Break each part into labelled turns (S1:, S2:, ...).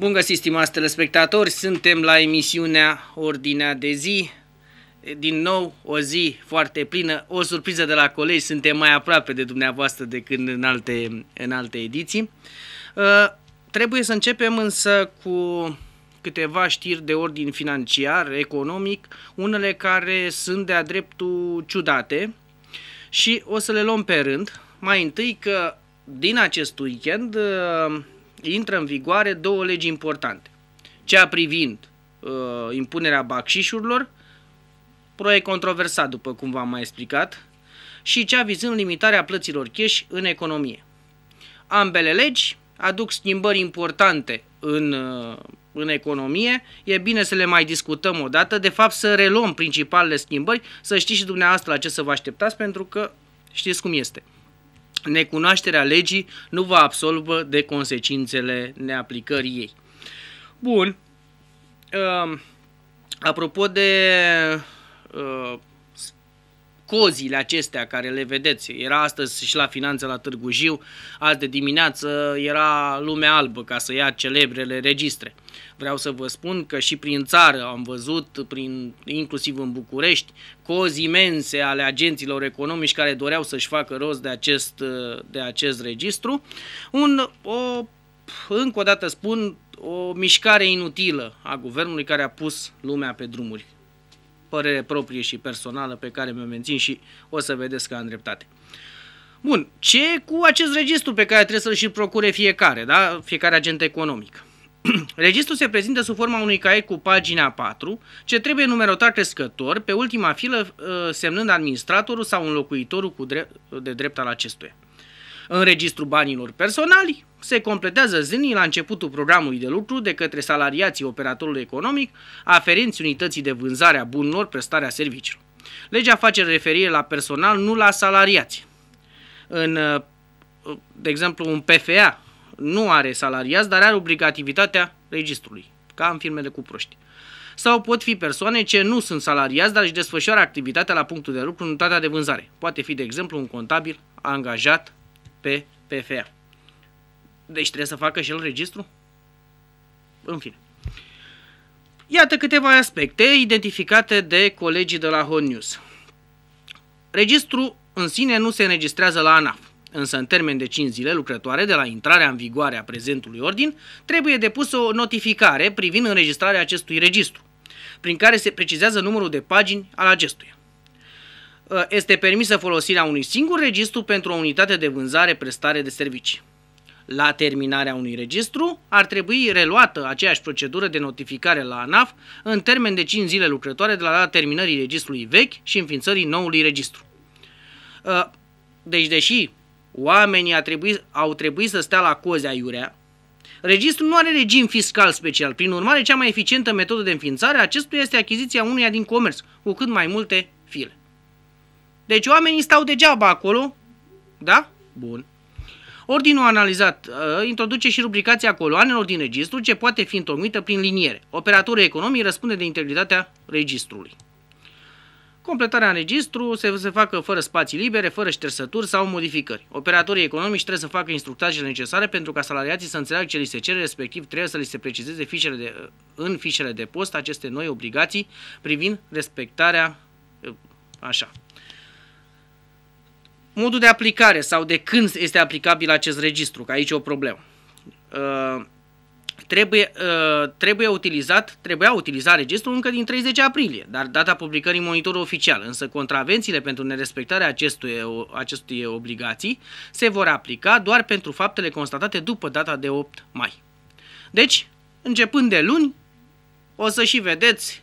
S1: Bun găsit, stimați telespectatori! Suntem la emisiunea Ordinea de zi. Din nou, o zi foarte plină, o surpriză de la colegi, suntem mai aproape de dumneavoastră decât în alte, în alte ediții. Uh, trebuie să începem însă cu câteva știri de ordin financiar, economic, unele care sunt de-a dreptul ciudate și o să le luăm pe rând. Mai întâi că din acest weekend uh, intră în vigoare două legi importante. Cea privind uh, impunerea baxișurilor, proiect controversat, după cum v-am mai explicat, și cea vizând limitarea plăților cash în economie. Ambele legi aduc schimbări importante în, uh, în economie, e bine să le mai discutăm o dată, de fapt să reluăm principalele schimbări, să știți și dumneavoastră la ce să vă așteptați, pentru că știți cum este necunoașterea legii nu vă absolvă de consecințele neaplicării ei. Bun. Uh, apropo de uh, cozile acestea care le vedeți. Era astăzi și la finanță la Târgu Jiu, azi de dimineață era lumea albă ca să ia celebrele registre. Vreau să vă spun că și prin țară am văzut, prin, inclusiv în București, cozi imense ale agenților economici care doreau să-și facă rost de acest, de acest registru. Un, o, încă o dată spun, o mișcare inutilă a guvernului care a pus lumea pe drumuri părere proprie și personală pe care mi-o mențin și o să vedeți că am dreptate. Bun, ce cu acest registru pe care trebuie să-l și procure fiecare, da? fiecare agent economic? Registrul se prezintă sub forma unui caiet cu pagina 4, ce trebuie numerotat crescător, pe ultima filă ă, semnând administratorul sau înlocuitorul cu drept, de drept al acestuia. În registru banilor personali se completează zilnic la începutul programului de lucru de către salariații operatorului economic aferenți unității de vânzare a bunurilor prestarea serviciilor. Legea face referire la personal, nu la salariați. În, de exemplu, un PFA nu are salariați, dar are obligativitatea registrului, ca în firmele cu proști. Sau pot fi persoane ce nu sunt salariați, dar își desfășoară activitatea la punctul de lucru în unitatea de vânzare. Poate fi, de exemplu, un contabil angajat pe PFA. Deci trebuie să facă și el registru? În fine. Iată câteva aspecte identificate de colegii de la Hot News. Registru în sine nu se înregistrează la ANAF, însă în termen de 5 zile lucrătoare de la intrarea în vigoare a prezentului ordin, trebuie depusă o notificare privind înregistrarea acestui registru, prin care se precizează numărul de pagini al acestuia. Uh, este permisă folosirea unui singur registru pentru o unitate de vânzare-prestare de servicii. La terminarea unui registru, ar trebui reluată aceeași procedură de notificare la ANAF în termen de 5 zile lucrătoare de la data terminării registrului vechi și înființării noului registru. Uh, deci, deși oamenii a trebuit, au trebuit să stea la cozi aiurea, registrul nu are regim fiscal special. Prin urmare, cea mai eficientă metodă de înființare acestuia este achiziția unuia din comerț, cu cât mai multe file. Deci oamenii stau degeaba acolo, da? Bun. Ordinul analizat uh, introduce și rubricația coloanelor din registru ce poate fi întocmită prin liniere. Operatorul economii răspunde de integritatea registrului. Completarea în registru se, se facă fără spații libere, fără ștersături sau modificări. Operatorii economici trebuie să facă instructajele necesare pentru ca salariații să înțeleagă ce li se cere, respectiv trebuie să li se precizeze fișele de, uh, în fișele de post aceste noi obligații privind respectarea uh, așa modul de aplicare sau de când este aplicabil acest registru, că aici e o problemă. Uh, trebuie, uh, trebuie utilizat, trebuia utilizat registrul încă din 30 aprilie, dar data publicării monitorului oficial, însă contravențiile pentru nerespectarea acestui, acestui obligații se vor aplica doar pentru faptele constatate după data de 8 mai. Deci, începând de luni, o să și vedeți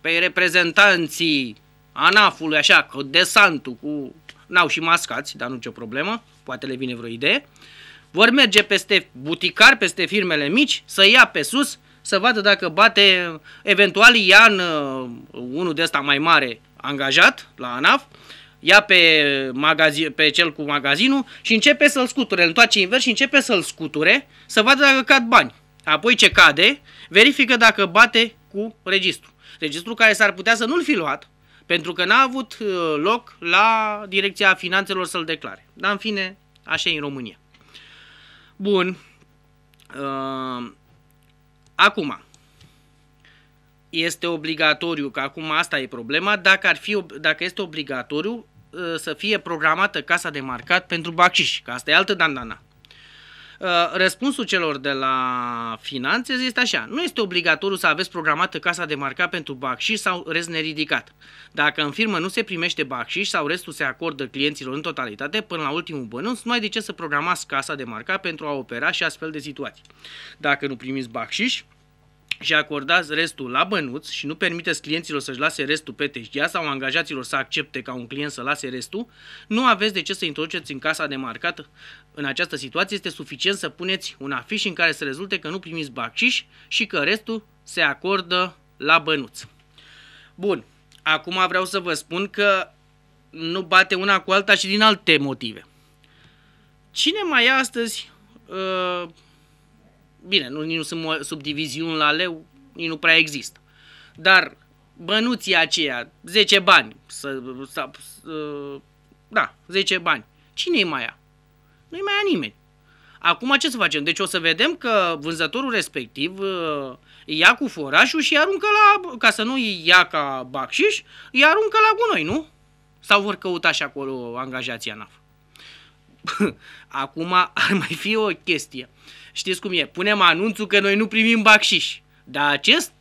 S1: pe reprezentanții ANAF-ului, așa, cu desantul, cu N-au și mascați, dar nu nicio problemă, poate le vine vreo idee. Vor merge peste buticari, peste firmele mici, să ia pe sus, să vadă dacă bate, eventual ia în, uh, unul de ăsta mai mare angajat la ANAF, ia pe, magazin, pe cel cu magazinul și începe să-l scuture, îl întoarce invers și începe să-l scuture, să vadă dacă cad bani. Apoi ce cade, verifică dacă bate cu registru. Registru care s-ar putea să nu-l fi luat, pentru că n-a avut uh, loc la Direcția Finanțelor să-l declare. Dar în fine, așa e în România. Bun. Uh, acum, este obligatoriu, că acum asta e problema, dacă, ar fi, dacă este obligatoriu uh, să fie programată casa de marcat pentru baciși, că asta e altă dandana. Uh, răspunsul celor de la finanțe este așa. Nu este obligatoriu să aveți programată casa de marcat pentru și sau rest neridicat. Dacă în firmă nu se primește și sau restul se acordă clienților în totalitate până la ultimul bănunț, nu ai de ce să programați casa de marcat pentru a opera și astfel de situații. Dacă nu primiți bacșiș, și acordați restul la bănuți și nu permiteți clienților să-și lase restul pe teșghea sau angajaților să accepte ca un client să lase restul, nu aveți de ce să introduceți în casa de marcat în această situație este suficient să puneți un afiș în care să rezulte că nu primiți bacșiș și că restul se acordă la bănuț. Bun, acum vreau să vă spun că nu bate una cu alta și din alte motive. Cine mai e astăzi? Uh, bine, nu, nu sunt subdiviziuni la leu, nici nu prea există. Dar bănuții aceia, 10 bani, să, să, să, da, 10 bani, cine mai ia? nu-i mai ia nimeni. Acum ce să facem? Deci o să vedem că vânzătorul respectiv uh, ia cu forașul și aruncă la, ca să nu ia ca bacșiș, îi aruncă la gunoi, nu? Sau vor căuta și acolo angajații ANAF? Acum ar mai fi o chestie. Știți cum e? Punem anunțul că noi nu primim bacșiș. Dar acest,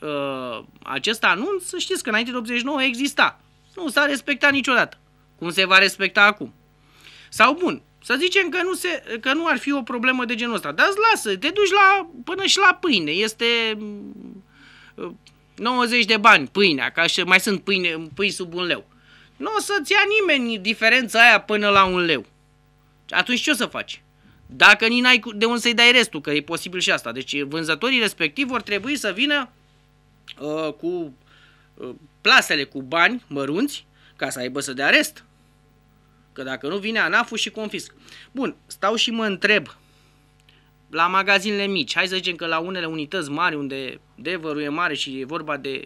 S1: uh, acest anunț, știți că înainte de 89 exista. Nu s-a respectat niciodată. Cum se va respecta acum? Sau bun, să zicem că nu, se, că nu ar fi o problemă de genul ăsta. Dar îți lasă, te duci la, până și la pâine. Este 90 mm, de bani pâinea, ca și mai sunt pâine, pâini sub un leu. Nu o să-ți ia nimeni diferența aia până la un leu. Atunci ce o să faci? Dacă nici n-ai de unde să-i dai restul, că e posibil și asta. Deci vânzătorii respectivi vor trebui să vină uh, cu uh, plasele cu bani mărunți ca să aibă să dea rest. Că dacă nu vine anaf și confisc. Bun, stau și mă întreb la magazinele mici, hai să zicem că la unele unități mari unde devărul e mare și e vorba de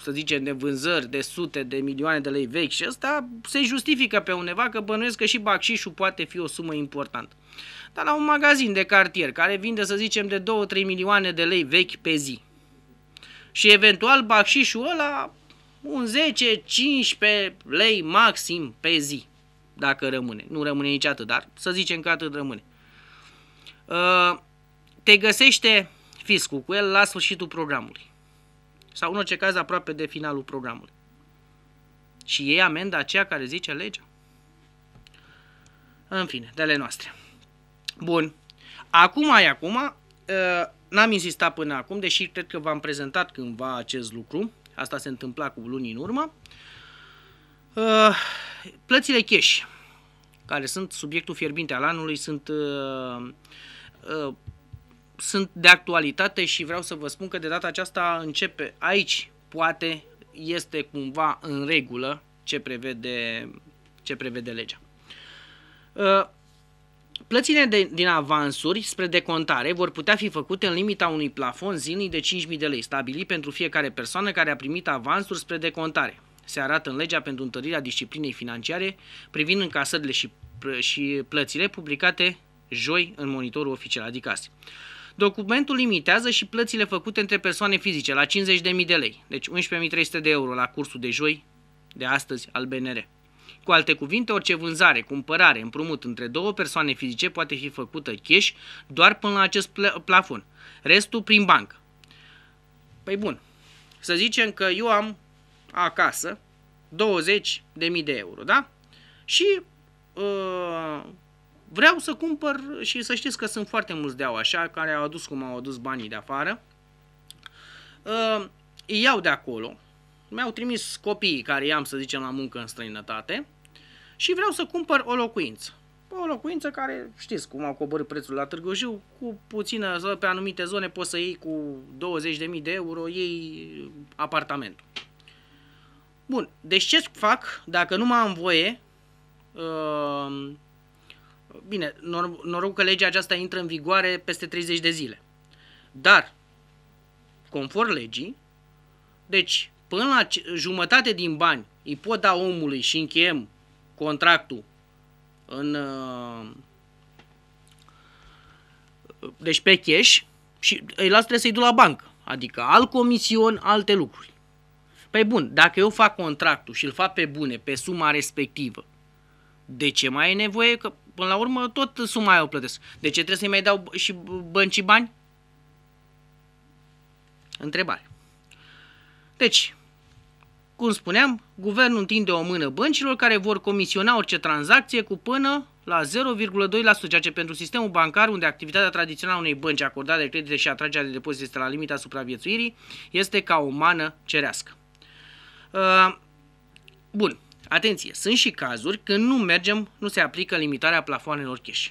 S1: să zicem, de vânzări de sute de milioane de lei vechi și ăsta se justifică pe undeva că bănuiesc că și bacșișul poate fi o sumă importantă. Dar la un magazin de cartier care vinde, să zicem, de 2-3 milioane de lei vechi pe zi și eventual bacșișul ăla un 10-15 lei maxim pe zi dacă rămâne. Nu rămâne nici atât, dar să zicem că atât rămâne. Ă, te găsește fiscul cu el la sfârșitul programului sau în orice caz aproape de finalul programului. Și ei amenda aceea care zice legea. În fine, de ale noastre. Bun. Acum, ai acum, ă, n-am insistat până acum, deși cred că v-am prezentat cândva acest lucru. Asta se întâmpla cu luni în urmă. Ă, plățile cash care sunt subiectul fierbinte al anului, sunt, uh, uh, sunt de actualitate și vreau să vă spun că de data aceasta începe aici, poate este cumva în regulă ce prevede, ce prevede legea. Uh, Plățile de, din avansuri spre decontare vor putea fi făcute în limita unui plafon zilnic de 5.000 de lei stabilit pentru fiecare persoană care a primit avansuri spre decontare se arată în legea pentru întărirea disciplinei financiare privind încasările și, și plățile publicate joi în monitorul oficial, adică azi. Documentul limitează și plățile făcute între persoane fizice la 50.000 de lei, deci 11.300 de euro la cursul de joi de astăzi al BNR. Cu alte cuvinte, orice vânzare, cumpărare, împrumut între două persoane fizice poate fi făcută cash doar până la acest plafon, restul prin bancă. Păi bun, să zicem că eu am acasă 20.000 de de euro, da? Și uh, vreau să cumpăr și să știți că sunt foarte mulți de așa, care au adus cum au adus banii de afară. Uh, iau de acolo, mi-au trimis copiii care i-am, să zicem, la muncă în străinătate și vreau să cumpăr o locuință. O locuință care, știți cum au coborât prețul la Târgu Jiu, cu puțină, pe anumite zone poți să iei cu 20.000 de euro, iei apartamentul. Bun, deci ce fac dacă nu mai am voie? Uh, bine, nor- noroc că legea aceasta intră în vigoare peste 30 de zile. Dar, conform legii, deci până la jumătate din bani îi pot da omului și încheiem contractul în, uh, deci pe cash și îi las trebuie să-i duc la bancă. Adică al comision, alte lucruri. Păi bun, dacă eu fac contractul și îl fac pe bune, pe suma respectivă, de ce mai e nevoie? Că până la urmă tot suma aia o plătesc. De ce trebuie să-i mai dau și băncii bani? Întrebare. Deci, cum spuneam, guvernul întinde o mână băncilor care vor comisiona orice tranzacție cu până la 0,2%, ceea ce pentru sistemul bancar, unde activitatea tradițională unei bănci acordate de credite și atragerea de depozite este la limita supraviețuirii, este ca o mană cerească. Uh, bun, atenție, sunt și cazuri când nu mergem, nu se aplică limitarea plafoanelor cash.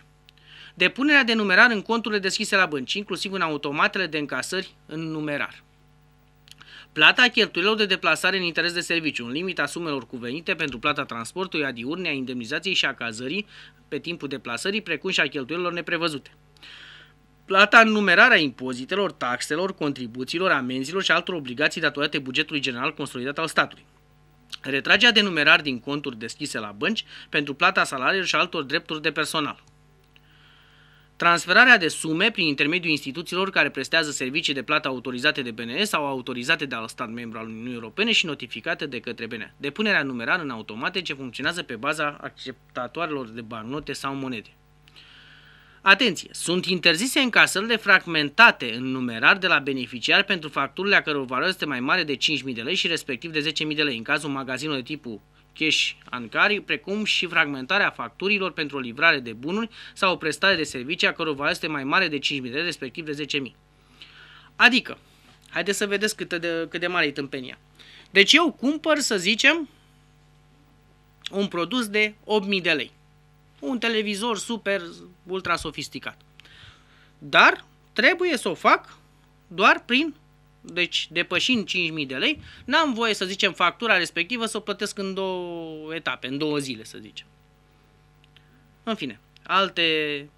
S1: Depunerea de numerar în conturile deschise la bănci, inclusiv în automatele de încasări în numerar. Plata cheltuielor de deplasare în interes de serviciu, în limita sumelor cuvenite pentru plata transportului, a diurnei, a indemnizației și a cazării pe timpul deplasării, precum și a cheltuielor neprevăzute plata în numerarea impozitelor, taxelor, contribuțiilor, amenzilor și altor obligații datorate bugetului general consolidat al statului. Retragerea de numerari din conturi deschise la bănci pentru plata salariilor și altor drepturi de personal. Transferarea de sume prin intermediul instituțiilor care prestează servicii de plată autorizate de BNE sau autorizate de al stat membru al Uniunii Europene și notificate de către BNE. Depunerea numerară în automate ce funcționează pe baza acceptatoarelor de note sau monede. Atenție! Sunt interzise încasările fragmentate în numerar de la beneficiar pentru facturile a căror valoare este mai mare de 5.000 de lei și respectiv de 10.000 de lei în cazul magazinului de tipul cash ancari, precum și fragmentarea facturilor pentru o livrare de bunuri sau o prestare de servicii a căror valoare este mai mare de 5.000 de lei, respectiv de 10.000. Adică, haideți să vedeți cât de, cât de mare e tâmpenia. Deci eu cumpăr, să zicem, un produs de 8.000 de lei un televizor super ultra sofisticat. Dar trebuie să o fac doar prin, deci depășind 5.000 de lei, n-am voie să zicem factura respectivă să o plătesc în două etape, în două zile să zicem. În fine, alte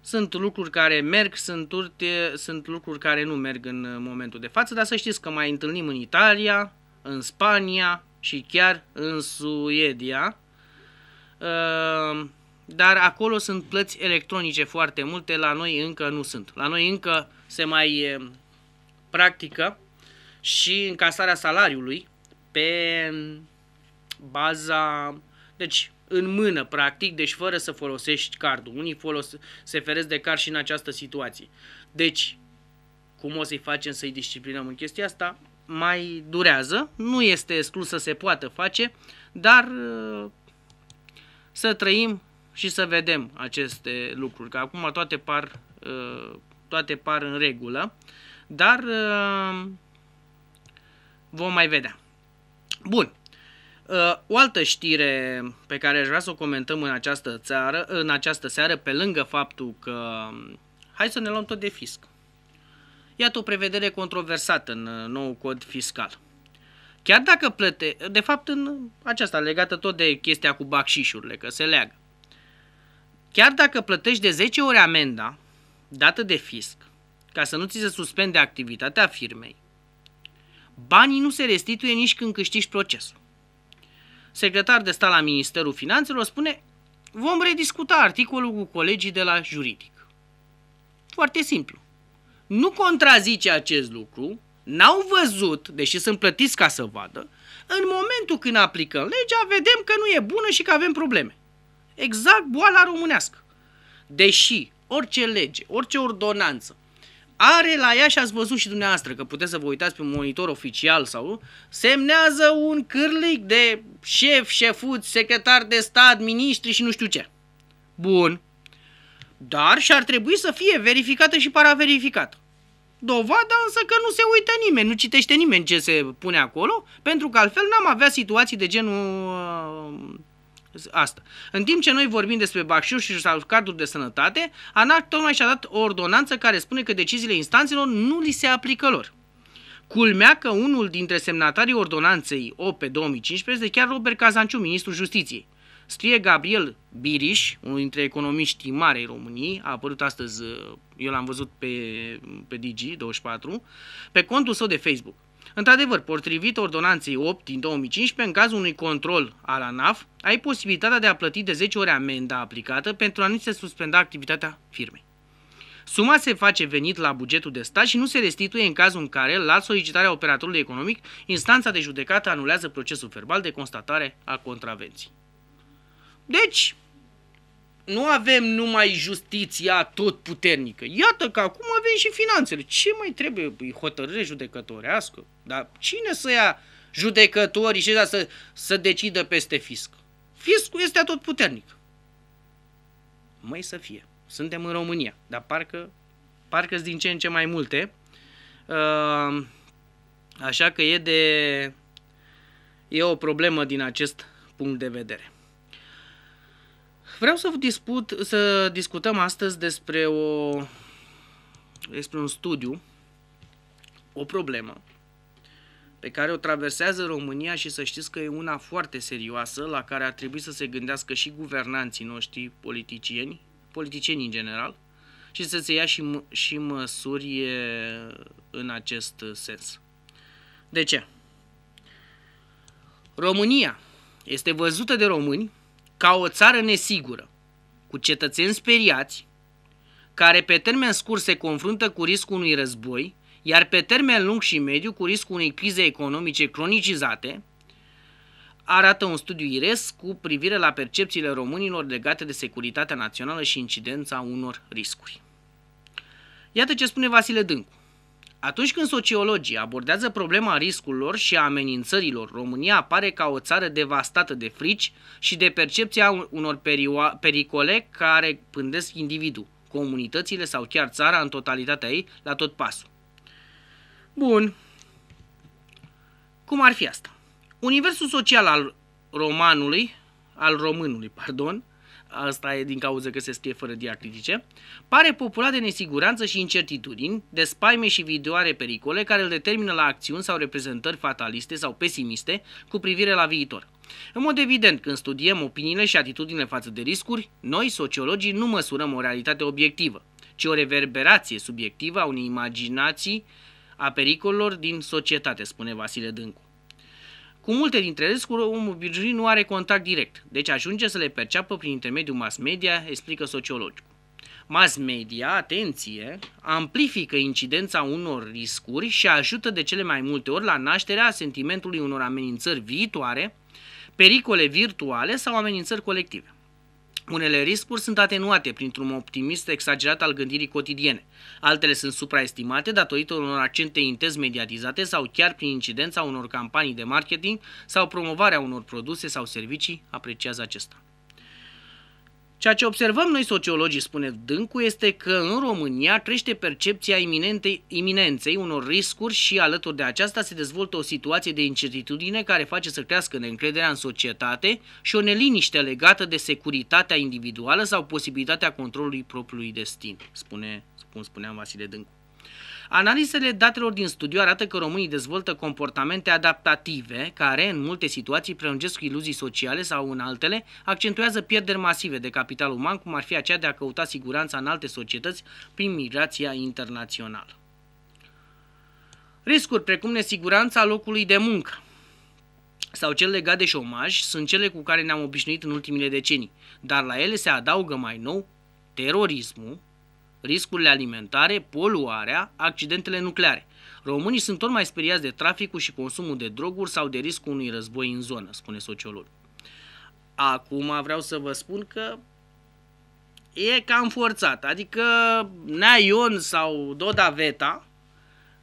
S1: sunt lucruri care merg, sunt, urte, sunt lucruri care nu merg în momentul de față, dar să știți că mai întâlnim în Italia, în Spania și chiar în Suedia Ehm, dar acolo sunt plăți electronice foarte multe, la noi încă nu sunt. La noi încă se mai ehm, practică și încasarea salariului pe mm, baza, deci în mână practic, deci fără să folosești cardul. Unii folos- se feresc de card și în această situație. Deci, cum o să-i facem să-i disciplinăm în chestia asta? Mai durează, nu este exclus să se poată face, dar să trăim și să vedem aceste lucruri, că acum toate par, uh, toate par în regulă, dar uh, vom mai vedea. Bun. Uh, o altă știre pe care aș vrea să o comentăm în această, țară, în această seară, pe lângă faptul că hai să ne luăm tot de fisc. Iată o prevedere controversată în nou cod fiscal. Chiar dacă plăte, de fapt în aceasta legată tot de chestia cu bacșișurile, că se leagă. Chiar dacă plătești de 10 ori amenda dată de fisc, ca să nu ți se suspende activitatea firmei, banii nu se restituie nici când câștigi procesul. Secretar de stat la Ministerul Finanțelor spune vom rediscuta articolul cu colegii de la juridic. Foarte simplu. Nu contrazice acest lucru n-au văzut, deși sunt plătiți ca să vadă, în momentul când aplicăm legea, vedem că nu e bună și că avem probleme. Exact boala românească. Deși orice lege, orice ordonanță are la ea și ați văzut și dumneavoastră că puteți să vă uitați pe un monitor oficial sau semnează un cârlic de șef, șefut, secretar de stat, ministri și nu știu ce. Bun. Dar și ar trebui să fie verificată și paraverificată. Dovada însă că nu se uită nimeni, nu citește nimeni ce se pune acolo, pentru că altfel n-am avea situații de genul uh, asta. În timp ce noi vorbim despre Bacșiu și carduri de sănătate, ANAC tocmai și-a dat o ordonanță care spune că deciziile instanțelor nu li se aplică lor. Culmea că unul dintre semnatarii ordonanței OP 2015 este chiar Robert Cazanciu, ministrul justiției. Scrie Gabriel Biriș, unul dintre economiștii mari ai României, a apărut astăzi uh, eu l-am văzut pe, pe Digi24, pe contul său de Facebook. Într-adevăr, potrivit ordonanței 8 din 2015, în cazul unui control al ANAF, ai posibilitatea de a plăti de 10 ori amenda aplicată pentru a nu se suspenda activitatea firmei. Suma se face venit la bugetul de stat și nu se restituie în cazul în care, la solicitarea operatorului economic, instanța de judecată anulează procesul verbal de constatare a contravenții. Deci, nu avem numai justiția tot puternică. Iată că acum avem și finanțele. Ce mai trebuie? Păi hotărâre judecătorească. Dar cine să ia judecătorii și să, să decidă peste fisc? Fiscul este tot puternic. Mai să fie. Suntem în România, dar parcă parcă din ce în ce mai multe. Uh, așa că e de e o problemă din acest punct de vedere. Vreau să disput, să discutăm astăzi despre o despre un studiu, o problemă pe care o traversează România și să știți că e una foarte serioasă la care ar trebui să se gândească și guvernanții noștri, politicieni, politicieni în general, și să se ia și, și măsuri în acest sens. De ce? România este văzută de români ca o țară nesigură, cu cetățeni speriați, care pe termen scurt se confruntă cu riscul unui război, iar pe termen lung și mediu cu riscul unei crize economice cronicizate, arată un studiu IRES cu privire la percepțiile românilor legate de securitatea națională și incidența unor riscuri. Iată ce spune Vasile Dâncu. Atunci când sociologii abordează problema riscurilor și a amenințărilor, România apare ca o țară devastată de frici și de percepția unor pericole care pândesc individul, comunitățile sau chiar țara în totalitatea ei la tot pasul. Bun. Cum ar fi asta? Universul social al romanului, al românului, pardon, asta e din cauza că se scrie fără diacritice, pare populat de nesiguranță și incertitudini, de spaime și viitoare pericole care îl determină la acțiuni sau reprezentări fataliste sau pesimiste cu privire la viitor. În mod evident, când studiem opiniile și atitudinile față de riscuri, noi, sociologii, nu măsurăm o realitate obiectivă, ci o reverberație subiectivă a unei imaginații a pericolelor din societate, spune Vasile Dâncu. Cu multe dintre ele, omul obișnuit nu are contact direct, deci ajunge să le perceapă prin intermediul mass media, explică sociologul. Mass media, atenție, amplifică incidența unor riscuri și ajută de cele mai multe ori la nașterea sentimentului unor amenințări viitoare, pericole virtuale sau amenințări colective. Unele riscuri sunt atenuate printr-un optimist exagerat al gândirii cotidiene. Altele sunt supraestimate datorită unor accente intens mediatizate sau chiar prin incidența unor campanii de marketing sau promovarea unor produse sau servicii, apreciază acesta. Ceea ce observăm noi sociologii, spune Dâncu, este că în România crește percepția iminentei, iminenței unor riscuri și alături de aceasta se dezvoltă o situație de incertitudine care face să crească neîncrederea în societate și o neliniște legată de securitatea individuală sau posibilitatea controlului propriului destin, spune, spun, spuneam Vasile Dâncu. Analizele datelor din studiu arată că românii dezvoltă comportamente adaptative, care în multe situații prelungesc iluzii sociale sau în altele, accentuează pierderi masive de capital uman, cum ar fi aceea de a căuta siguranța în alte societăți prin migrația internațională. Riscuri precum nesiguranța locului de muncă, sau cel legat de șomaj sunt cele cu care ne-am obișnuit în ultimile decenii, dar la ele se adaugă mai nou terorismul, riscurile alimentare, poluarea, accidentele nucleare. Românii sunt tot mai speriați de traficul și consumul de droguri sau de riscul unui război în zonă, spune sociologul. Acum vreau să vă spun că e cam forțat, adică Nea Ion sau Doda Veta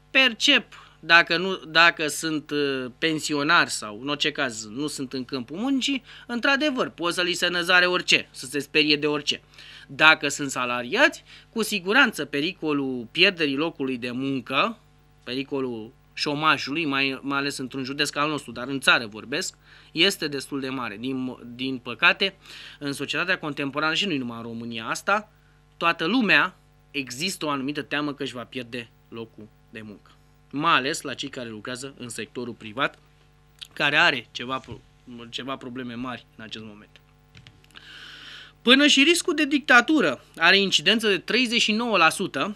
S1: percep dacă, nu, dacă sunt uh, pensionari sau, în orice caz, nu sunt în câmpul muncii, într-adevăr, poți să li se năzare orice, să se sperie de orice. Uh, dacă sunt salariați, cu siguranță pericolul pierderii locului de muncă, pericolul șomajului, mai, mai ales într-un județ ca al nostru, dar în țară vorbesc, este destul de mare. Din, din păcate, în societatea contemporană și nu numai în România asta, toată lumea există o anumită teamă că își va pierde locul de muncă. Mai ales la cei care lucrează în sectorul privat, care are ceva, ceva probleme mari în acest moment. Până și riscul de dictatură are incidență de 39%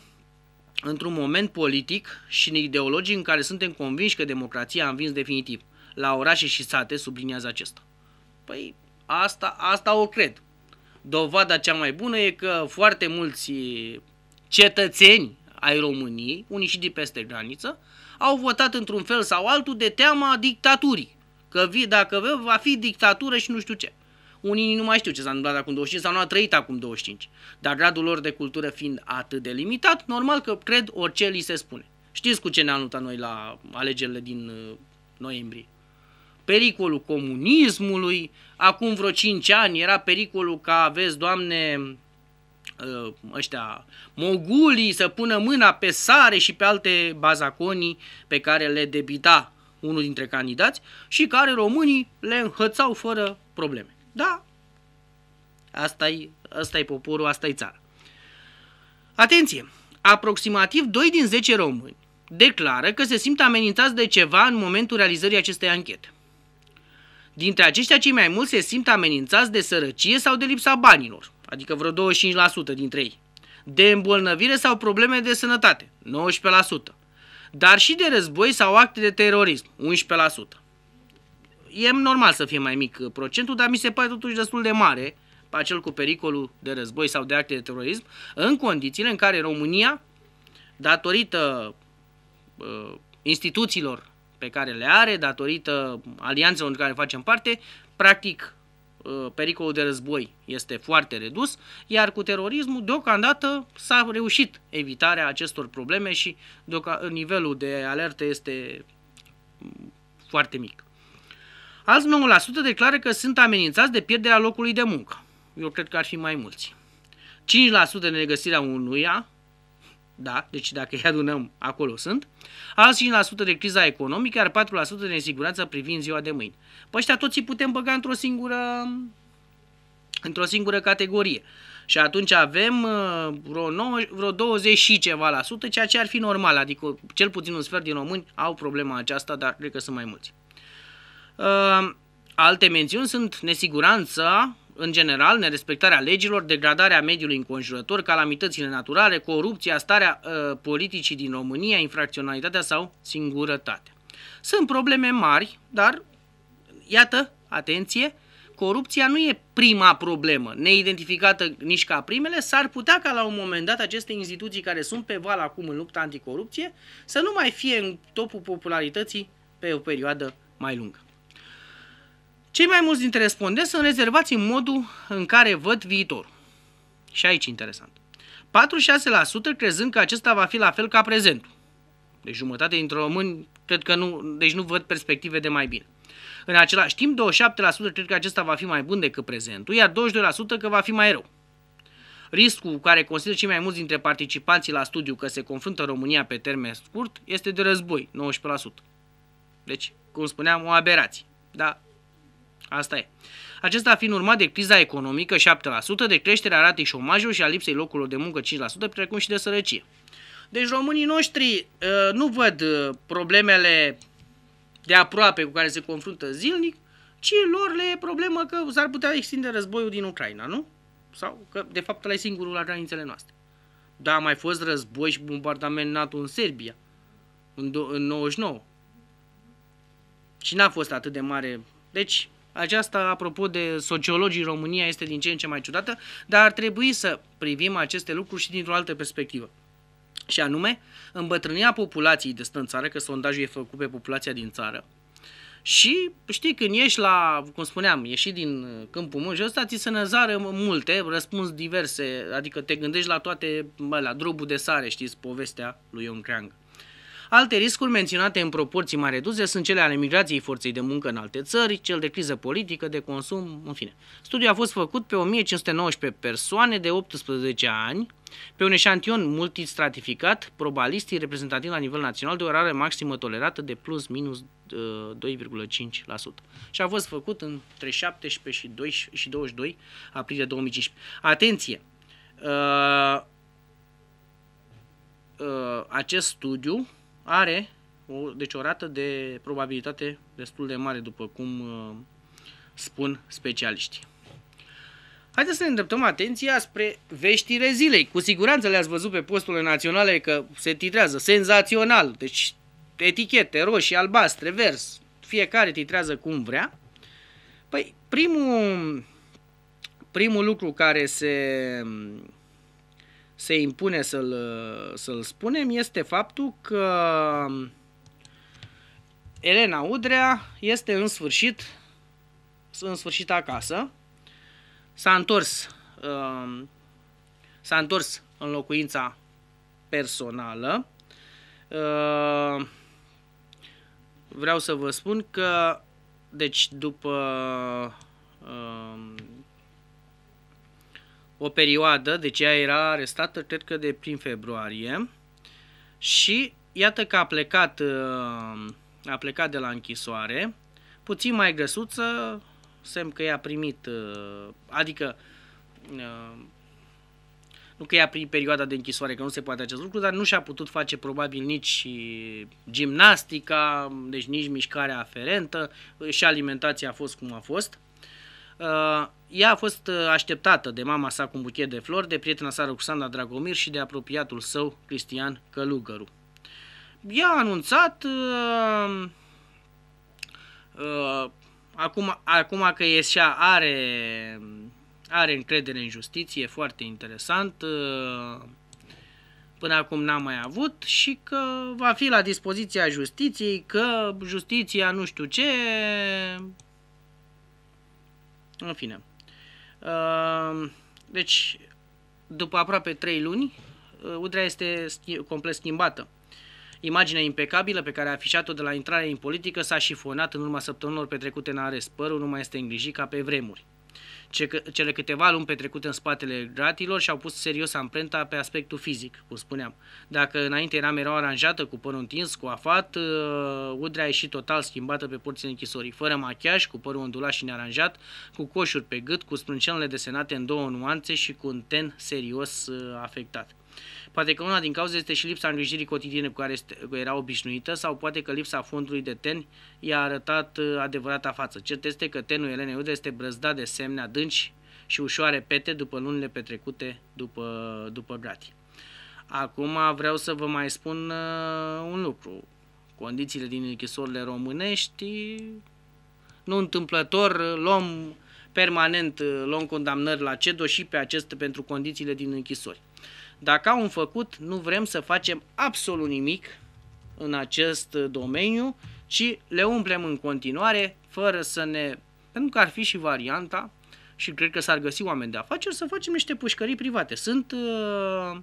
S1: într-un moment politic și ideologic în care suntem convinși că democrația a învins definitiv. La orașe și sate subliniază acesta. Păi asta, asta o cred. Dovada cea mai bună e că foarte mulți cetățeni ai României, unii și de peste graniță, au votat într-un fel sau altul de teama dictaturii. Că vi, dacă vă, va fi dictatură și nu știu ce. Unii nu mai știu ce s-a întâmplat acum 25 sau nu a trăit acum 25. Dar gradul lor de cultură fiind atât de limitat, normal că cred orice li se spune. Știți cu ce ne-am luptat noi la alegerile din uh, noiembrie? Pericolul comunismului, acum vreo 5 ani era pericolul ca, aveți, doamne, uh, ăștia mogulii să pună mâna pe sare și pe alte bazaconii pe care le debita unul dintre candidați și care românii le înhățau fără probleme. Da, asta-i, asta-i poporul, asta-i țara. Atenție! Aproximativ 2 din 10 români declară că se simt amenințați de ceva în momentul realizării acestei anchete. Dintre aceștia, cei mai mulți se simt amenințați de sărăcie sau de lipsa banilor, adică vreo 25% dintre ei, de îmbolnăvire sau probleme de sănătate, 19%, dar și de război sau acte de terorism, 11% e normal să fie mai mic uh, procentul, dar mi se pare totuși destul de mare acel cu pericolul de război sau de acte de terorism, în condițiile în care România, datorită uh, instituțiilor pe care le are, datorită alianțelor în care facem parte, practic uh, pericolul de război este foarte redus, iar cu terorismul deocamdată s-a reușit evitarea acestor probleme și nivelul de alertă este mm, foarte mic. Alți 9% declară că sunt amenințați de pierderea locului de muncă. Eu cred că ar fi mai mulți. 5% de negăsirea unuia, da, deci dacă îi adunăm, acolo sunt. Alți 5% de criza economică, iar 4% de nesiguranță privind ziua de mâine. Păi ăștia toți îi putem băga într-o singură, într-o singură categorie. Și atunci avem uh, vreo, 9, vreo 20 și ceva la sută, ceea ce ar fi normal, adică cel puțin un sfert din români au problema aceasta, dar cred că sunt mai mulți. Ehm, alte mențiuni sunt nesiguranța, în general, nerespectarea legilor, degradarea mediului înconjurător, calamitățile naturale, corupția, starea uh, politicii din România, infracționalitatea sau singurătatea. Sunt probleme mari, dar, iată, atenție, corupția nu e prima problemă, neidentificată nici ca primele, s-ar putea ca la un moment dat aceste instituții care sunt pe val acum în lupta anticorupție să nu mai fie în topul popularității pe o perioadă mai lungă. Cei mai mulți dintre respondenți sunt rezervați în modul în care văd viitorul. Și aici interesant. 46% crezând că acesta va fi la fel ca prezentul. Deci jumătate dintre români cred că nu, deci nu văd perspective de mai bine. În același timp, 27% cred că acesta va fi mai bun decât prezentul, iar 22% că va fi mai rău. Riscul cu care consideră cei mai mulți dintre participanții la studiu că se confruntă România pe termen scurt este de război, 19%. Deci, cum spuneam, o aberație. Da, Asta e. Acesta fiind urmat de criza economică 7%, de creșterea ratei șomajului și a lipsei locurilor de muncă 5%, precum și de sărăcie. Deci românii noștri uh, nu văd uh, problemele de aproape cu care se confruntă zilnic, ci lor le e problemă că s-ar putea extinde războiul din Ucraina, nu? Sau că de fapt ăla e singurul la granițele noastre. Da, a mai fost război și bombardament NATO în Serbia în, do- în 99. Și n-a fost atât de mare. Deci, aceasta, apropo de sociologii România, este din ce în ce mai ciudată, dar ar trebui să privim aceste lucruri și dintr-o altă perspectivă. Și anume, îmbătrânirea populației de stă în țară, că sondajul e făcut pe populația din țară, și știi, când ieși la, cum spuneam, ieși din câmpul muncii ăsta, ți se năzară multe, răspuns diverse, adică te gândești la toate, bă, la drobul de sare, știți, povestea lui Ion Creangă. Alte riscuri menționate în proporții mai reduse sunt cele ale migrației forței de muncă în alte țări, cel de criză politică, de consum, în fine. Studiul a fost făcut pe 1519 persoane de 18 ani, pe un eșantion multistratificat, probalistii reprezentativ la nivel național de o rare maximă tolerată de plus minus 2,5%. Uh, și a fost făcut între 17 și, 2, și 22 aprilie 2015. Atenție! Uh, uh, acest studiu are o, deci o rată de probabilitate destul de mare, după cum uh, spun specialiștii. Haideți să ne îndreptăm atenția spre veștile zilei. Cu siguranță le-ați văzut pe posturile naționale că se titrează senzațional, deci etichete roșii, albastre, vers, fiecare titrează cum vrea. Păi primul, primul lucru care se se impune să-l, să-l spunem este faptul că um, Elena Udrea este în sfârșit, în sfârșit acasă, s-a întors, um, s-a întors în locuința personală. Uh, vreau să vă spun că, deci după um, o perioadă, deci ea era arestată, cred că de prin februarie, și iată că a plecat, uh, a plecat de la închisoare, puțin mai grăsuță, semn că i-a primit, uh, adică uh, nu că i-a primit perioada de închisoare, că nu se poate acest lucru, dar nu și-a putut face probabil nici gimnastica, deci nici mișcarea aferentă și alimentația a fost cum a fost. Uh, ea a fost uh, așteptată de mama sa cu un buchet de flori, de prietena sa Roxana Dragomir și de apropiatul său Cristian Călugăru. Ea a anunțat uh, uh, acum, acum că ieșea are, are încredere în justiție, foarte interesant, uh, până acum n-a mai avut și că va fi la dispoziția justiției, că justiția nu știu ce, în fine. Ehm, deci, după aproape 3 luni, eh, Udrea este complet schimbată. Imaginea impecabilă pe care a afișat-o de la intrarea în politică s-a șifonat în urma săptămânilor petrecute în arest. Părul nu mai este îngrijit ca pe vremuri cele câteva luni petrecute în spatele gratilor și-au pus serios amprenta pe aspectul fizic, cum spuneam. Dacă înainte era mereu aranjată, cu părul întins, cu afat, ă, udrea a ieșit total schimbată pe porțile închisorii, fără machiaj, cu părul ondulat și nearanjat, cu coșuri pe gât, cu sprâncenele desenate în două nuanțe și cu un ten serios ă, afectat. Poate că una din cauze este și lipsa îngrijirii cotidiene cu care era obișnuită sau poate că lipsa fondului de ten i-a arătat uh, adevărata față. Cert este că tenul Elena Iuda este brăzdat de semne adânci și ușoare pete după lunile petrecute după, după gratii. Acum vreau să vă mai spun uh, un lucru. Condițiile din închisorile românești, nu întâmplător, luăm permanent, uh, luăm condamnări la CEDO și pe acest pentru condițiile din închisori. Dacă au un făcut, nu vrem să facem absolut nimic în acest domeniu, ci le umplem în continuare fără să ne... Pentru că ar fi și varianta și cred că s-ar găsi oameni de afaceri să facem niște pușcării private. Sunt, uh,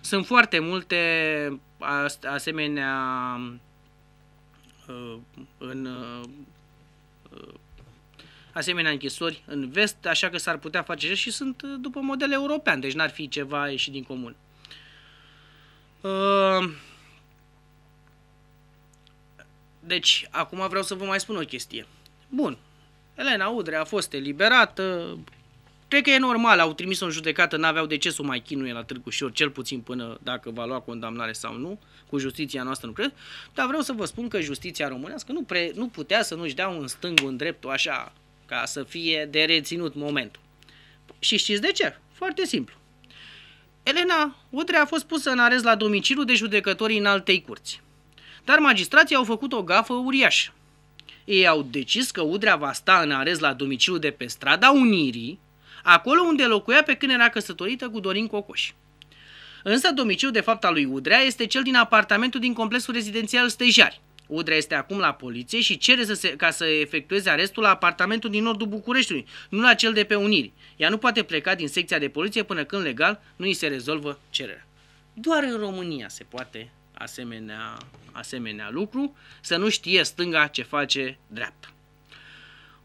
S1: sunt foarte multe asemenea uh, în uh, asemenea închisori în vest, așa că s-ar putea face și sunt uh, după model european, deci n-ar fi ceva ieșit din comun. Uh, deci, acum vreau să vă mai spun o chestie. Bun, Elena Udre a fost eliberată, cred că e normal, au trimis-o în judecată, n-aveau de ce să o mai chinuie la Șor, cel puțin până dacă va lua condamnare sau nu, cu justiția noastră nu cred, dar vreau să vă spun că justiția românească nu, pre, nu putea să nu-și dea un stâng, un drept, așa, ca să fie de reținut momentul. Și știți de ce? Foarte simplu. Elena Udrea a fost pusă în arest la domiciliu de judecătorii în altei curți. Dar magistrații au făcut o gafă uriașă. Ei au decis că Udrea va sta în arest la domiciliu de pe strada Unirii, acolo unde locuia pe când era căsătorită cu Dorin Cocoș. Însă domiciliul de fapt al lui Udrea este cel din apartamentul din complexul rezidențial Stejari, Udrea este acum la poliție și cere să se, ca să efectueze arestul la apartamentul din nordul Bucureștiului, nu la cel de pe Uniri. Ea nu poate pleca din secția de poliție până când legal nu îi se rezolvă cererea. Doar în România se poate asemenea, asemenea lucru, să nu știe stânga ce face dreapta.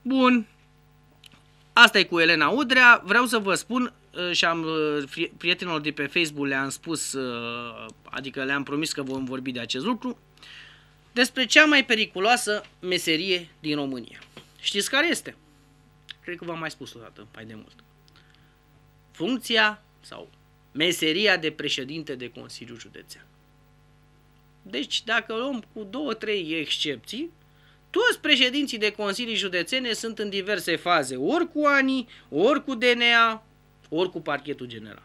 S1: Bun, asta e cu Elena Udrea. Vreau să vă spun ă, și am ă, prietenilor de pe Facebook le-am spus, ă, adică le-am promis că vom vorbi de acest lucru despre cea mai periculoasă meserie din România. Știți care este? Cred că v-am mai spus o dată, mai de mult. Funcția sau meseria de președinte de Consiliu Județean. Deci, dacă luăm cu două, trei excepții, toți președinții de consilii județene sunt în diverse faze, ori cu ANI, ori cu DNA, ori cu parchetul general.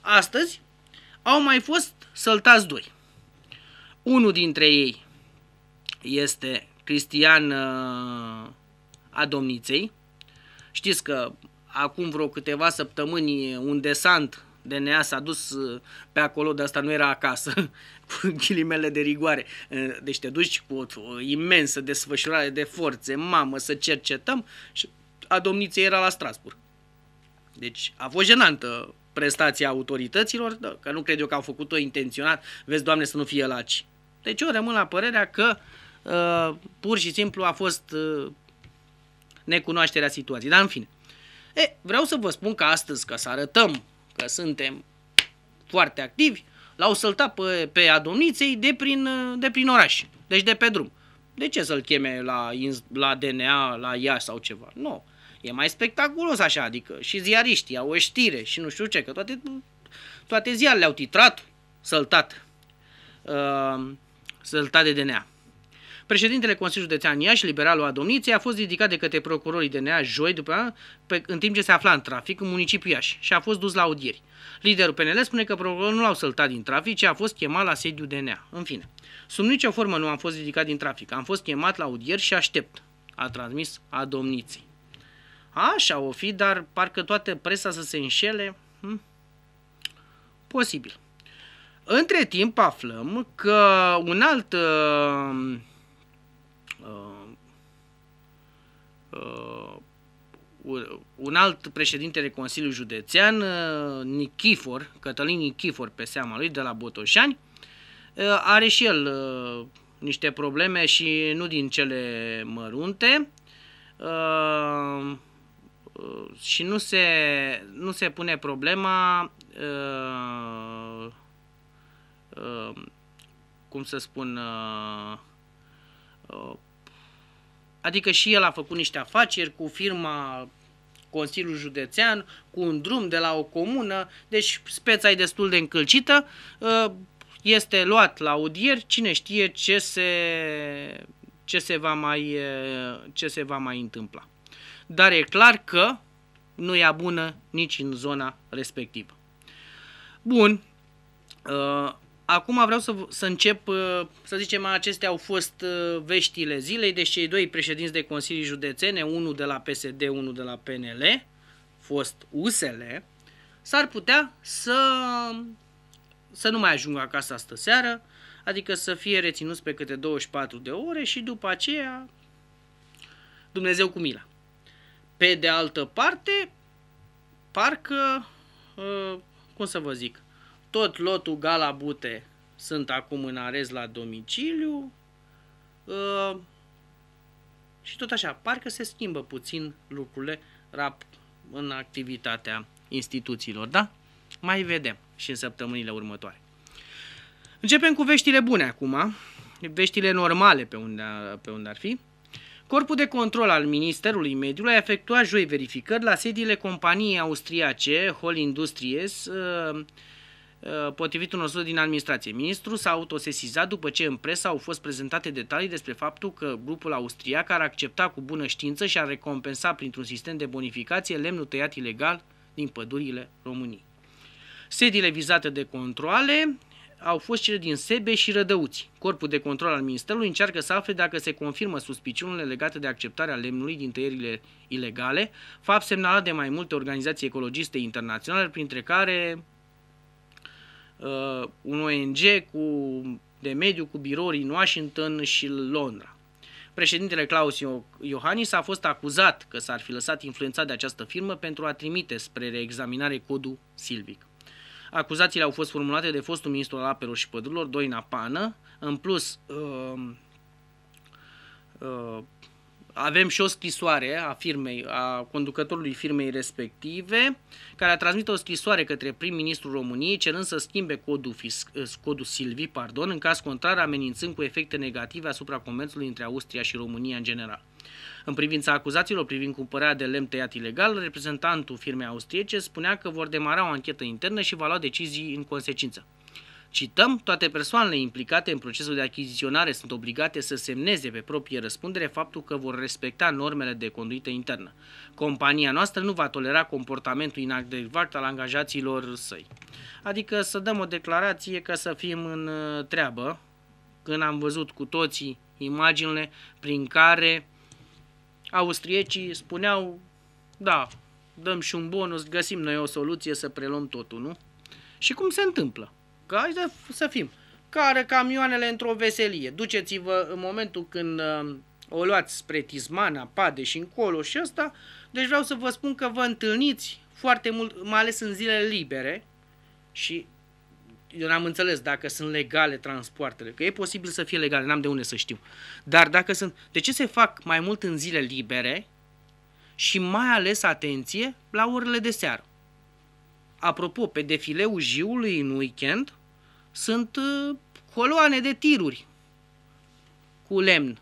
S1: Astăzi au mai fost săltați doi. Unul dintre ei este Cristian uh, a domniței. Știți că acum vreo câteva săptămâni un desant DNA s-a dus uh, pe acolo, de asta nu era acasă, cu ghilimele de rigoare. Uh, deci te duci cu o imensă desfășurare de forțe, mamă, să cercetăm și a domniței era la Strasburg. Deci a fost jenantă prestația autorităților, da, că nu cred eu că au făcut-o intenționat, vezi, Doamne, să nu fie laci. Deci eu rămân la părerea că uh, Uh, pur și simplu a fost uh, necunoașterea situației. Dar în fine, e, vreau să vă spun că astăzi, ca să arătăm că suntem foarte activi, l-au săltat pe, pe adomniței de prin, uh, de prin oraș, deci de pe drum. De ce să-l cheme la, la DNA, la ea sau ceva? Nu. No. E mai spectaculos așa, adică și ziariștii au o știre și nu știu ce, că toate, toate ziarele au titrat, săltat, uh, săltat de DNA. Președintele Consiliului Județean Iași, liberalul Adomniței, a fost ridicat de către procurorii DNA joi, după, pe, în timp ce se afla în trafic în municipiul Iași și a fost dus la audieri. Liderul PNL spune că procurorii nu l-au săltat din trafic, ci a fost chemat la sediu DNA. În fine, sub nicio formă nu am fost ridicat din trafic, am fost chemat la audieri și aștept, a transmis Adomniței. Așa o fi, dar parcă toată presa să se înșele. Hm? Posibil. Între timp aflăm că un alt uh, uh, uh, un alt președinte de Consiliul Județean, uh, Nichifor, Cătălin Nichifor, pe seama lui, de la Botoșani, uh, are și el uh, niște probleme și nu din cele mărunte. Uh, uh și nu se, nu se pune problema uh, uh, cum să spun uh, uh, Adică și el a făcut niște afaceri cu firma Consiliul Județean, cu un drum de la o comună, deci speța e destul de încălcită, uh, este luat la audier, cine știe ce se, ce se, va, mai, uh, ce se va mai întâmpla. Dar e clar că nu e bună nici în zona respectivă. Bun, uh, Acum vreau să, să încep, uh, să zicem, acestea au fost uh, veștile zilei, deci cei doi președinți de consilii județene, unul de la PSD, unul de la PNL, fost USL, s-ar putea să, să nu mai ajungă acasă astă seară, adică să fie reținuți pe câte 24 de ore și după aceea Dumnezeu cu mila. Pe de altă parte, parcă, uh, cum să vă zic, tot lotul Galabute sunt acum în arez la domiciliu uh, și tot așa, parcă se schimbă puțin lucrurile rap în activitatea instituțiilor, da? Mai vedem și în săptămânile următoare. Începem cu veștile bune acum, veștile normale pe unde, pe unde ar fi. Corpul de control al Ministerului Mediului a efectuat joi verificări la sediile companiei austriace Hol Industries, uh, Uh, potrivit unor studii din administrație. Ministrul s-a autosesizat după ce în presă au fost prezentate detalii despre faptul că grupul austriac ar accepta cu bună știință și ar recompensa printr-un sistem de bonificație lemnul tăiat ilegal din pădurile României. Sediile vizate de controle au fost cele din Sebe și Rădăuți. Corpul de control al Ministerului încearcă să afle dacă se confirmă suspiciunile legate de acceptarea lemnului din tăierile ilegale, fapt semnalat de mai multe organizații ecologiste internaționale, printre care uh, un ONG cu, de mediu cu birouri în Washington și Londra. Președintele Claus Iohannis a fost acuzat că s-ar fi lăsat influențat de această firmă pentru a trimite spre reexaminare codul silvic. Acuzațiile au fost formulate de fostul ministru al apelor și pădurilor, Doina Pană, în plus uh, uh, avem și o scrisoare a firmei, a conducătorului firmei respective, care a transmis o scrisoare către prim-ministrul României, cerând să schimbe codul, fisc, eh, codul Silvi, pardon, în caz contrar amenințând cu efecte negative asupra comerțului între Austria și România în general. În privința acuzațiilor privind cumpărarea de lemn tăiat ilegal, reprezentantul firmei austriece spunea că vor demara o anchetă internă și va lua decizii în consecință. Cităm, toate persoanele implicate în procesul de achiziționare sunt obligate să semneze pe proprie răspundere faptul că vor respecta normele de conduită internă. Compania noastră nu va tolera comportamentul inadecvat al angajaților săi. Adică să dăm o declarație ca să fim în uh, treabă, când am văzut cu toții imaginile prin care austriecii spuneau, da, dăm și un bonus, găsim noi o soluție să preluăm totul, nu? Și cum se întâmplă? Că hai să fim. Care camioanele într-o veselie. Duceți-vă în momentul când uh, o luați spre Tismana, Pade și încolo și asta. Deci vreau să vă spun că vă întâlniți foarte mult, mai ales în zilele libere și eu n-am înțeles dacă sunt legale transportele, că e posibil să fie legale, n-am de unde să știu. Dar dacă sunt, de ce se fac mai mult în zile libere și mai ales atenție la orele de seară? Apropo, pe defileul Jiului în weekend, sunt uh, coloane de tiruri cu lemn,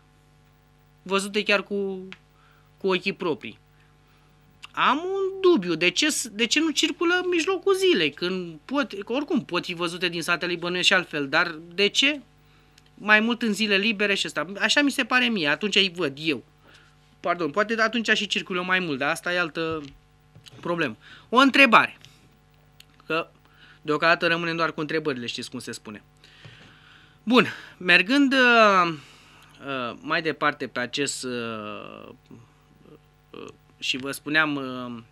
S1: văzute chiar cu, cu ochii proprii. Am un dubiu, de ce, de ce nu circulă în mijlocul zilei, când pot, oricum pot fi văzute din satele și altfel, dar de ce? Mai mult în zile libere și asta. Așa mi se pare mie, atunci îi văd eu. Pardon, poate atunci și circulă mai mult, dar asta e altă problemă. O întrebare, că Deocamdată rămânem doar cu întrebările, știți cum se spune. Bun, mergând uh, uh, mai departe pe acest uh, uh, și vă spuneam uh,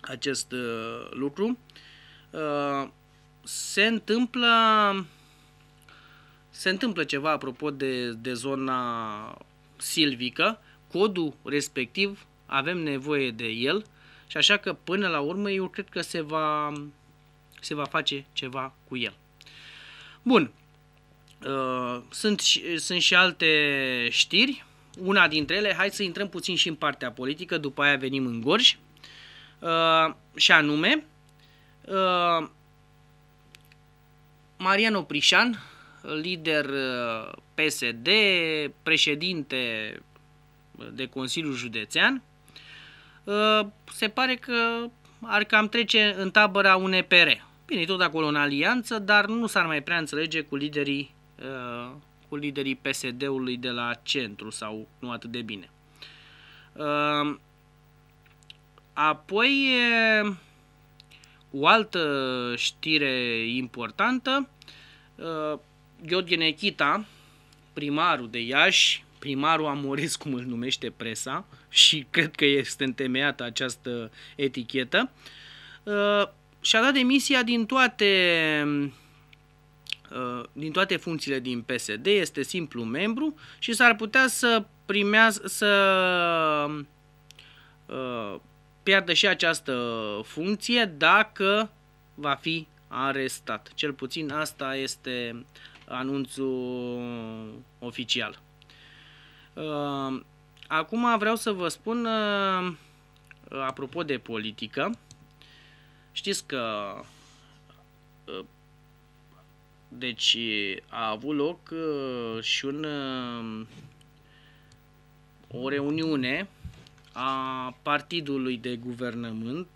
S1: acest uh, lucru, uh, se întâmplă se întâmplă ceva apropo de, de zona silvică, codul respectiv avem nevoie de el și așa că până la urmă eu cred că se va se va face ceva cu el. Bun, uh, sunt, și, sunt și alte știri, una dintre ele, hai să intrăm puțin și în partea politică, după aia venim în Gorj, uh, și anume, uh, Marian Oprișan, lider PSD, președinte de Consiliul Județean, se pare că ar cam trece în tabăra UNEPR. Bine, e tot acolo în alianță, dar nu s-ar mai prea înțelege cu liderii, uh, cu liderii PSD-ului de la centru sau nu atât de bine. Uh, apoi, uh, o altă știre importantă, uh, Gheorghe Nechita, primarul de Iași, primarul Amores, cum îl numește presa, și cred că este întemeiată această etichetă, uh, și-a dat demisia din toate, uh, din toate funcțiile din PSD, este simplu membru și s-ar putea să primească, să uh, piardă și această funcție dacă va fi arestat. Cel puțin asta este anunțul oficial. Uh, acum vreau să vă spun, apropo de politică, Știți că uh, deci a avut loc uh, și un, uh, o reuniune a partidului de guvernământ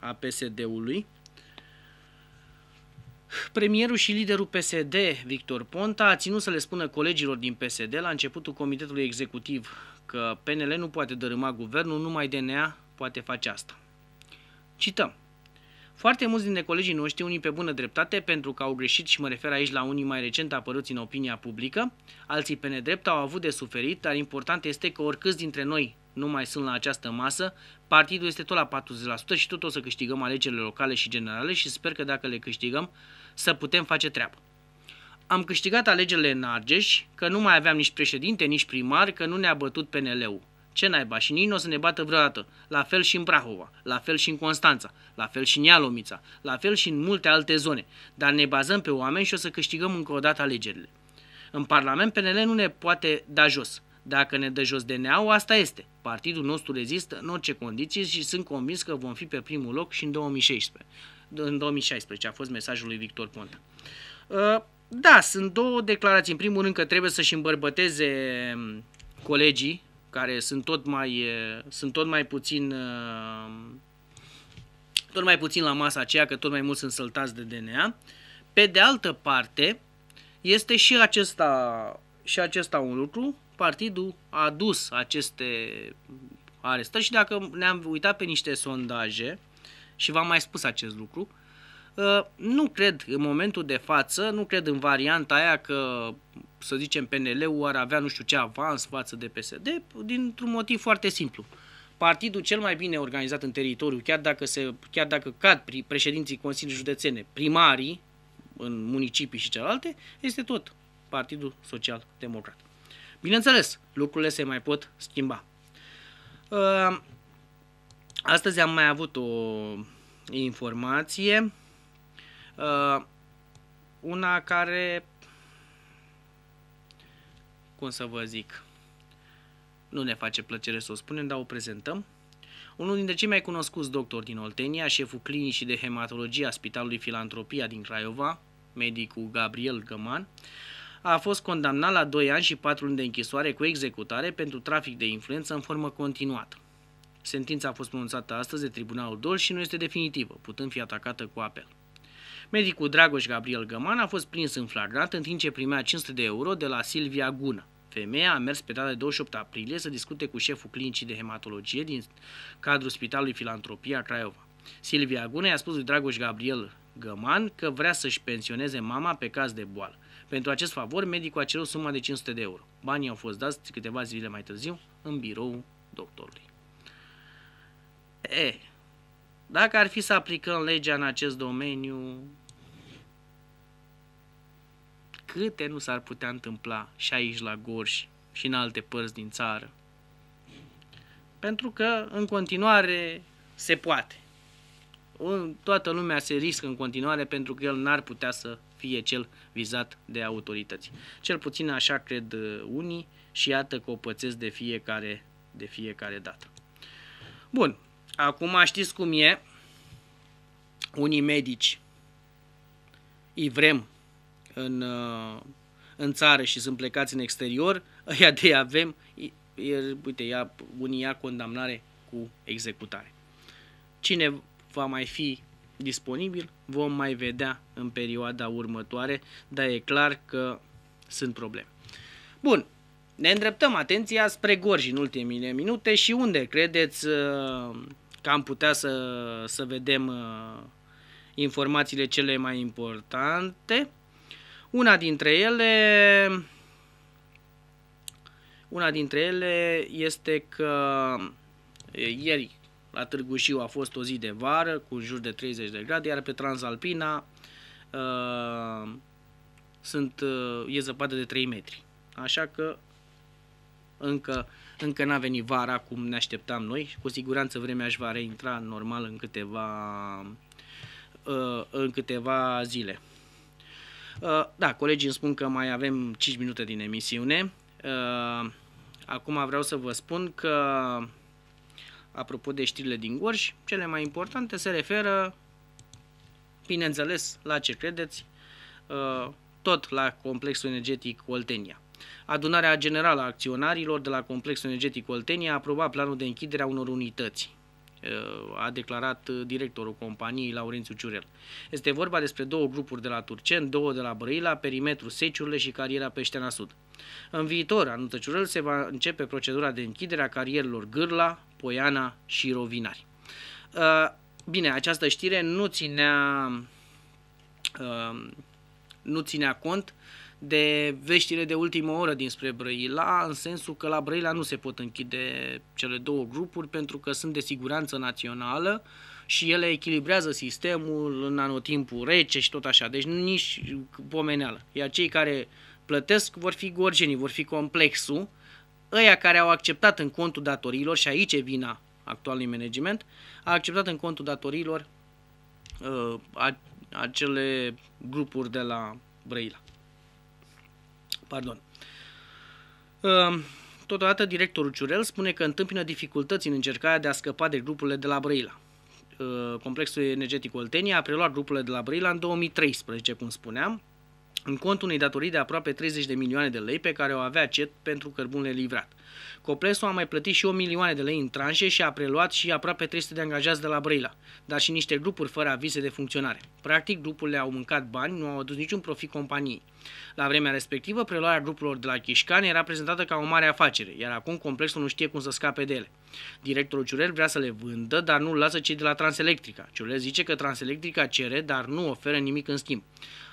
S1: a PSD-ului. Premierul și liderul PSD, Victor Ponta, a ținut să le spună colegilor din PSD la începutul Comitetului Executiv că PNL nu poate dărâma guvernul, numai DNA poate face asta. Cităm. Foarte mulți dintre colegii noștri, unii pe bună dreptate, pentru că au greșit și mă refer aici la unii mai recent apăruți în opinia publică, alții pe nedrept au avut de suferit, dar important este că oricâți dintre noi nu mai sunt la această masă, partidul este tot la 40% și tot o să câștigăm alegerile locale și generale și sper că dacă le câștigăm să putem face treabă. Am câștigat alegerile în Argeș, că nu mai aveam nici președinte, nici primar, că nu ne-a bătut PNL-ul. Ce naiba? Și nici nu o să ne bată vreodată. La fel și în Prahova, la fel și în Constanța, la fel și în Ialomița, la fel și în multe alte zone. Dar ne bazăm pe oameni și o să câștigăm încă o dată alegerile. În Parlament PNL nu ne poate da jos. Dacă ne dă jos dna asta este. Partidul nostru rezistă în orice condiții și sunt convins că vom fi pe primul loc și în 2016. În 2016 a fost mesajul lui Victor Ponta. Uh, da, sunt două declarații. În primul rând că trebuie să-și îmbărbăteze um, colegii care sunt tot mai, sunt tot mai puțin tot mai puțin la masa aceea, că tot mai mult sunt săltați de DNA. Pe de altă parte, este și acesta, și acesta un lucru, partidul a adus aceste arestări și dacă ne-am uitat pe niște sondaje, și v-am mai spus acest lucru, nu cred în momentul de față, nu cred în varianta aia că să zicem, PNL-ul ar avea nu știu ce avans față de PSD, dintr-un motiv foarte simplu. Partidul cel mai bine organizat în teritoriu, chiar dacă, se, chiar dacă cad președinții Consiliului Județene, primarii în municipii și celelalte, este tot Partidul Social Democrat. Bineînțeles, lucrurile se mai pot schimba. Uh, astăzi am mai avut o informație, uh, una care cum să vă zic, nu ne face plăcere să o spunem, dar o prezentăm. Unul dintre cei mai cunoscuți doctori din Oltenia, șeful clinicii de hematologie a Spitalului Filantropia din Craiova, medicul Gabriel Găman, a fost condamnat la 2 ani și 4 luni de închisoare cu executare pentru trafic de influență în formă continuată. Sentința a fost pronunțată astăzi de Tribunalul Dol și nu este definitivă, putând fi atacată cu apel. Medicul Dragoș Gabriel Găman a fost prins în flagrant în timp ce primea 500 de euro de la Silvia Gună, Femeia a mers pe data de 28 aprilie să discute cu șeful clinicii de hematologie din cadrul Spitalului Filantropia Craiova. Silvia Gune i-a spus lui Dragoș Gabriel Găman că vrea să-și pensioneze mama pe caz de boală. Pentru acest favor, medicul a cerut suma de 500 de euro. Banii au fost dați câteva zile mai târziu în birou doctorului. E, dacă ar fi să aplicăm legea în acest domeniu, câte nu s-ar putea întâmpla și aici la Gorj și în alte părți din țară. Pentru că în continuare se poate. Toată lumea se riscă în continuare pentru că el n-ar putea să fie cel vizat de autorități. Cel puțin așa cred uh, unii și iată că o pățesc de fiecare, de fiecare dată. Bun, acum știți cum e unii medici, vrem în, uh, în țară și sunt plecați în exterior, ăia de avem, iar uite, ia, unii ia condamnare cu executare. Cine va mai fi disponibil, vom mai vedea în perioada următoare, dar e clar că sunt probleme. Bun, ne îndreptăm atenția spre Gorj în ultimele minute și unde credeți uh, că am putea să, să vedem uh, informațiile cele mai importante? Una dintre ele una dintre ele este că ieri la Târgu Jiu a fost o zi de vară cu jur de 30 de grade, iar pe Transalpina uh, sunt, uh, e zăpadă de 3 metri. Așa că încă, încă n-a venit vara cum ne așteptam noi. Cu siguranță vremea își va reintra normal în câteva, uh, în câteva zile. Uh, da, colegii îmi spun că mai avem 5 minute din emisiune. Uh, acum vreau să vă spun că, apropo de știrile din Gorj, cele mai importante se referă, bineînțeles, la ce credeți, uh, tot la complexul energetic Oltenia. Adunarea generală a acționarilor de la complexul energetic Oltenia a aprobat planul de închidere a unor unități a declarat uh, directorul companiei Laurențiu Ciurel. Este vorba despre două grupuri de la Turcen, două de la Brăila, perimetru Seciurile și cariera Peștena Sud. În viitor, anunță Ciurel, se va începe procedura de închidere a carierilor Gârla, Poiana și Rovinari. Uh, bine, această știre nu ținea, uh, nu ținea cont de veștile de ultimă oră dinspre Brăila, în sensul că la Brăila nu se pot închide cele două grupuri pentru că sunt de siguranță națională și ele echilibrează sistemul în anotimpul rece și tot așa, deci nici pomeneală. Iar cei care plătesc vor fi gorgenii, vor fi complexul, ăia care au acceptat în contul datoriilor, și aici e vina actualului management, a acceptat în contul datoriilor uh, acele grupuri de la Brăila pardon. Ehm, totodată, directorul Ciurel spune că întâmpină dificultăți în încercarea de a scăpa de grupurile de la Brăila. Ehm, Complexul energetic Oltenia a preluat grupurile de la Brăila în 2013, cum spuneam, în contul unei datorii de aproape 30 de milioane de lei pe care o avea CET pentru cărbunele livrat. Coplesu a mai plătit și o milioane de lei în tranșe și a preluat și aproape 300 de angajați de la Brăila, dar și niște grupuri fără avize de funcționare. Practic, grupurile au mâncat bani, nu au adus niciun profit companiei. La vremea respectivă, preluarea grupurilor de la Chișcan era prezentată ca o mare afacere, iar acum complexul nu știe cum să scape de ele. Directorul Ciurel vrea să le vândă, dar nu lasă cei de la Transelectrica. Ciurel zice că Transelectrica cere, dar nu oferă nimic în schimb.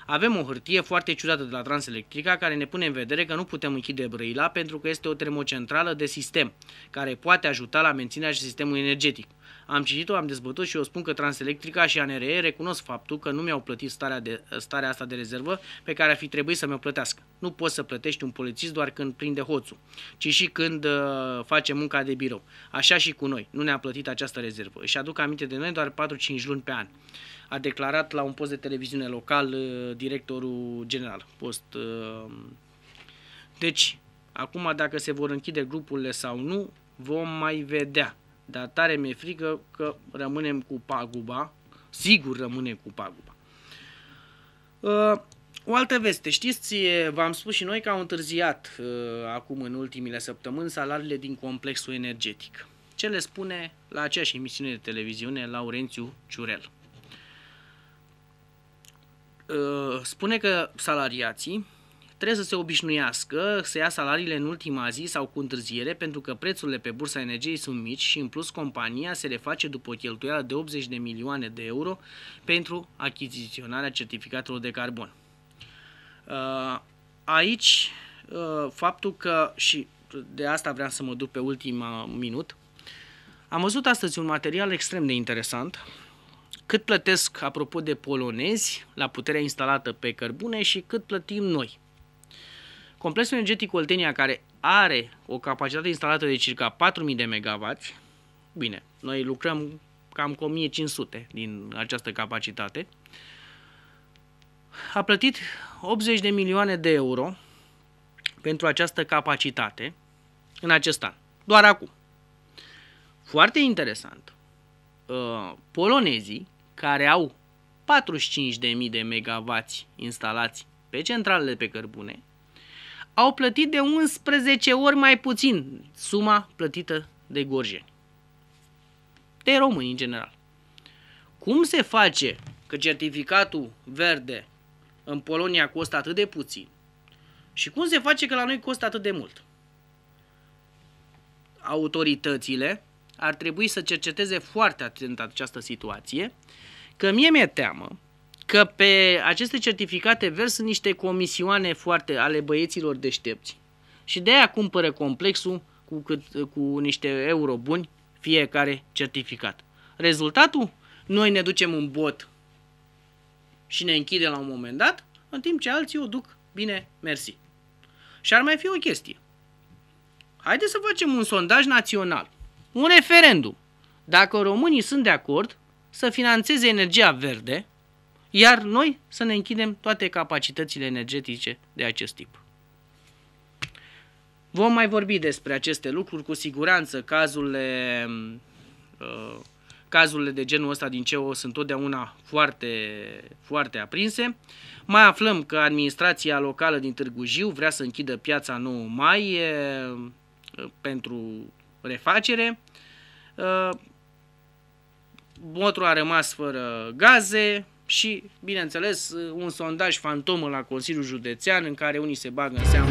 S1: Avem o hârtie foarte ciudată de la Transelectrica care ne pune în vedere că nu putem închide Brăila pentru că este o termocentrală centrală de sistem, care poate ajuta la menținerea sistemului energetic. Am citit-o, am dezbătut și eu spun că Transelectrica și ANRE recunosc faptul că nu mi-au plătit starea, de, starea asta de rezervă pe care ar fi trebuit să mi-o plătească. Nu poți să plătești un polițist doar când prinde hoțul, ci și când uh, face munca de birou. Așa și cu noi. Nu ne-a plătit această rezervă. Își aduc aminte de noi doar 4-5 luni pe an. A declarat la un post de televiziune local uh, directorul general. Post, uh, deci, Acum, dacă se vor închide grupurile sau nu, vom mai vedea. Dar tare mi-e frică că rămânem cu paguba. Sigur rămânem cu paguba. Uh, o altă veste, știți, v-am spus și noi că au întârziat uh, acum în ultimile săptămâni salariile din complexul energetic. Ce le spune la aceeași emisiune de televiziune Laurențiu Ciurel? Uh, spune că salariații trebuie să se obișnuiască să ia salariile în ultima zi sau cu întârziere pentru că prețurile pe bursa energiei sunt mici și în plus compania se reface după o cheltuială de 80 de milioane de euro pentru achiziționarea certificatelor de carbon. Uh, aici uh, faptul că și de asta vreau să mă duc pe ultima minut. Am văzut astăzi un material extrem de interesant cât plătesc, apropo de polonezi, la puterea instalată pe cărbune și cât plătim noi. Complexul energetic Oltenia, care are o capacitate instalată de circa 4.000 de MW, bine, noi lucrăm cam cu 1.500 din această capacitate, a plătit 80 de milioane de euro pentru această capacitate în acest an. Doar acum. Foarte interesant. Uh, polonezii, care au 45.000 de megavați instalați pe centralele pe cărbune, au plătit de 11 ori mai puțin suma plătită de gorjeni. De români, în general. Cum se face că certificatul verde în Polonia costă atât de puțin și cum se face că la noi costă atât de mult? Autoritățile ar trebui să cerceteze foarte atent această situație, că mie mi-e teamă că pe aceste certificate verzi sunt niște comisioane foarte ale băieților deștepți. Și de aia cumpără complexul cu, cât, cu niște euro buni fiecare certificat. Rezultatul? Noi ne ducem în bot și ne închide la un moment dat, în timp ce alții o duc bine, mersi. Și ar mai fi o chestie. Haideți să facem un sondaj național, un referendum. Dacă românii sunt de acord să financeze energia verde, iar noi să ne închidem toate capacitățile energetice de acest tip. Vom mai vorbi despre aceste lucruri cu siguranță, cazurile, uh, cazurile de genul ăsta din CEO sunt totdeauna foarte, foarte aprinse. Mai aflăm că administrația locală din Târgu Jiu vrea să închidă piața 9 mai uh, pentru refacere. Uh, Motru a rămas fără gaze, și, bineînțeles, uh, un sondaj fantomă la Consiliul Județean în care unii se bagă în seamă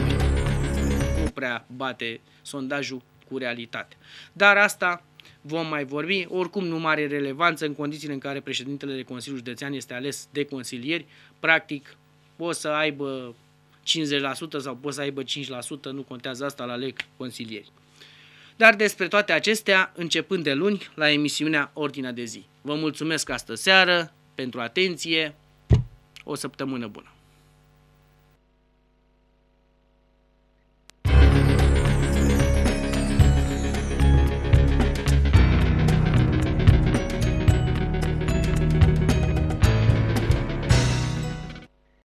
S1: nu prea bate sondajul cu realitate. Dar asta vom mai vorbi, oricum nu are relevanță în condițiile în care președintele de Consiliul Județean este ales de consilieri, practic poți să aibă 50% sau poți să aibă 5%, nu contează asta la leg consilieri. Dar despre toate acestea, începând de luni, la emisiunea Ordinea de zi. Vă mulțumesc astă seară, pentru atenție. O săptămână bună!